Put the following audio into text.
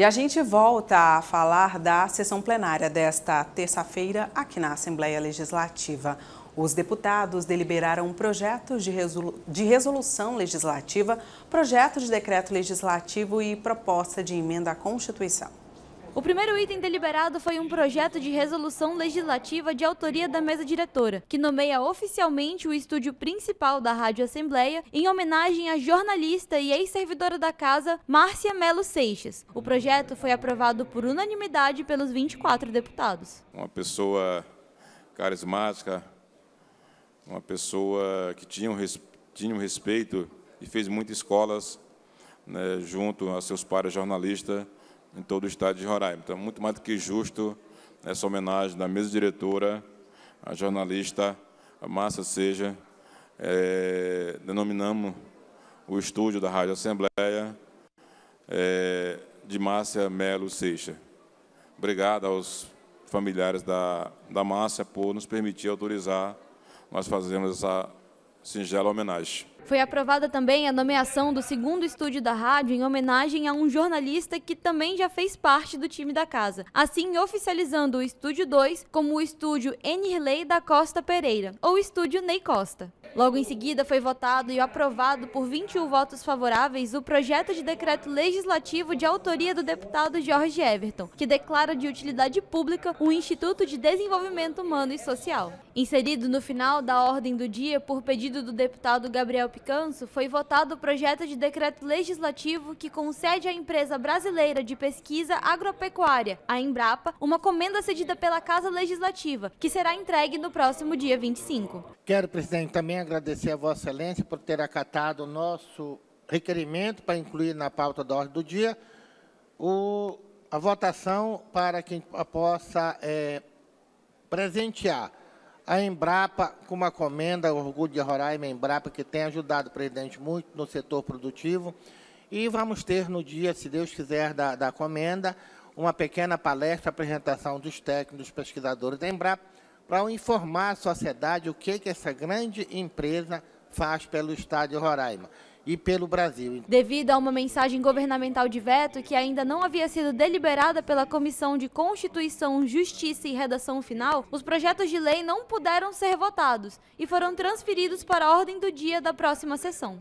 E a gente volta a falar da sessão plenária desta terça-feira aqui na Assembleia Legislativa. Os deputados deliberaram um projeto de, resolu de resolução legislativa, projeto de decreto legislativo e proposta de emenda à Constituição. O primeiro item deliberado foi um projeto de resolução legislativa de autoria da mesa diretora, que nomeia oficialmente o estúdio principal da Rádio Assembleia em homenagem à jornalista e ex-servidora da casa Márcia Melo Seixas. O projeto foi aprovado por unanimidade pelos 24 deputados. Uma pessoa carismática, uma pessoa que tinha um, res... tinha um respeito e fez muitas escolas né, junto a seus pares jornalistas em todo o estado de Roraima. Então, é muito mais do que justo essa homenagem da mesa diretora, a jornalista Márcia Seja. É, denominamos o estúdio da Rádio Assembleia é, de Márcia Melo Seixa. Obrigado aos familiares da, da Márcia por nos permitir autorizar nós fazermos essa singela homenagem. Foi aprovada também a nomeação do segundo estúdio da rádio em homenagem a um jornalista que também já fez parte do time da casa, assim oficializando o Estúdio 2 como o Estúdio Enirley da Costa Pereira, ou Estúdio Ney Costa. Logo em seguida, foi votado e aprovado por 21 votos favoráveis o projeto de decreto legislativo de autoria do deputado Jorge Everton, que declara de utilidade pública o Instituto de Desenvolvimento Humano e Social. Inserido no final da ordem do dia por pedido do deputado Gabriel Picanso, foi votado o projeto de decreto legislativo que concede à empresa brasileira de pesquisa agropecuária, a Embrapa, uma comenda cedida pela Casa Legislativa, que será entregue no próximo dia 25. Quero, presidente, também agradecer a Vossa Excelência por ter acatado o nosso requerimento para incluir na pauta da ordem do dia o, a votação para que a possa é, presentear a Embrapa com uma comenda, o Orgulho de Roraima Embrapa, que tem ajudado o presidente muito no setor produtivo. E vamos ter no dia, se Deus quiser, da, da comenda, uma pequena palestra, apresentação dos técnicos, pesquisadores da Embrapa, para informar a sociedade o que, que essa grande empresa faz pelo estado de Roraima e pelo Brasil. Devido a uma mensagem governamental de veto que ainda não havia sido deliberada pela Comissão de Constituição, Justiça e Redação Final, os projetos de lei não puderam ser votados e foram transferidos para a ordem do dia da próxima sessão.